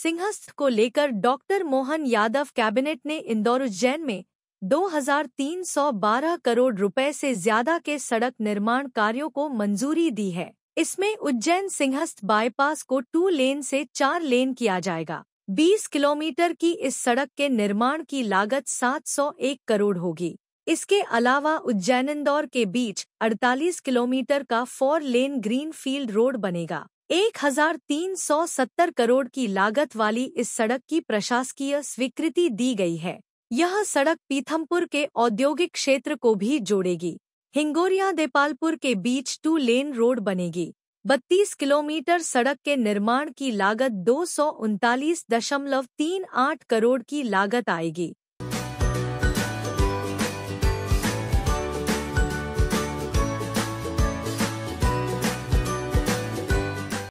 सिंहस्थ को लेकर doctor Mohan Yadav cabinet ने इंदौर उज्जैन में 2,312 करोड़ रुपए से ज्यादा के सड़क निर्माण कार्यों को मंजूरी दी है इसमें उज्जैन सिंहस्थ बाईपास को टू लेन से चार लेन किया जाएगा 20 किलोमीटर की इस सड़क के निर्माण की लागत 701 करोड़ होगी इसके अलावा उज्जैन इंदौर के बीच 48 किलोमीटर का four lane green field road बनेगा 1370 करोड़ की लागत वाली इस सड़क की प्रशासकीय स्वीकृति दी गई है यह सड़क पीथमपुर के औद्योगिक क्षेत्र को भी जोड़ेगी हिंगोरिया देपालपुर के बीच टू लेन रोड बनेगी 32 किलोमीटर सड़क के निर्माण की लागत दो करोड़ की लागत आएगी